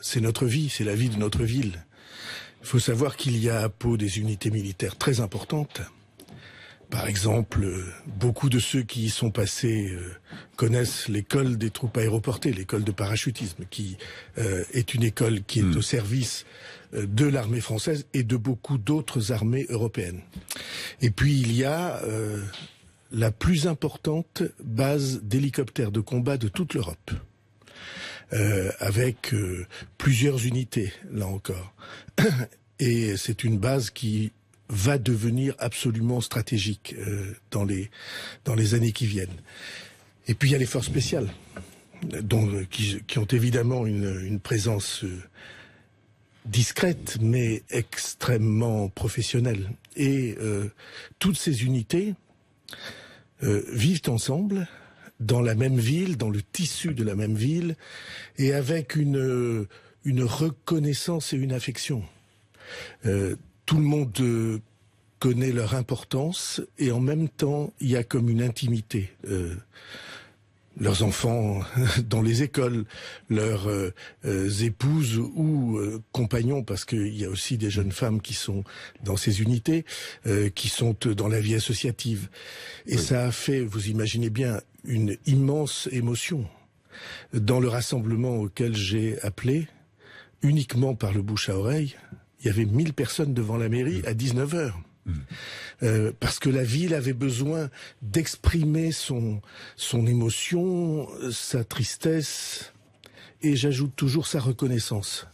c'est notre vie, c'est la vie de notre ville. Il faut savoir qu'il y a à Pau des unités militaires très importantes. Par exemple, beaucoup de ceux qui y sont passés euh, connaissent l'école des troupes aéroportées, l'école de parachutisme, qui euh, est une école qui est hmm. au service euh, de l'armée française et de beaucoup d'autres armées européennes. Et puis il y a la plus importante base d'hélicoptères de combat de toute l'Europe. Euh, avec euh, plusieurs unités, là encore. Et c'est une base qui va devenir absolument stratégique euh, dans, les, dans les années qui viennent. Et puis il y a les forces spéciales, dont, qui, qui ont évidemment une, une présence discrète, mais extrêmement professionnelle. Et toutes ces unités vivent ensemble, dans la même ville, dans le tissu de la même ville, et avec une, euh, reconnaissance et une affection. Euh, tout le monde euh, connaît leur importance et en même temps, il y a comme une intimité leurs enfants dans les écoles, leurs euh, euh, épouses ou euh, compagnons, parce qu'il y a aussi des jeunes femmes qui sont dans ces unités, qui sont dans la vie associative. Et ça a fait, vous imaginez bien, une immense émotion dans le rassemblement auquel j'ai appelé, uniquement par le bouche à oreille. Il y avait 1000 personnes devant la mairie à 19 heures. Euh, parce que la ville avait besoin d'exprimer son, son émotion, sa tristesse, et j'ajoute toujours sa reconnaissance.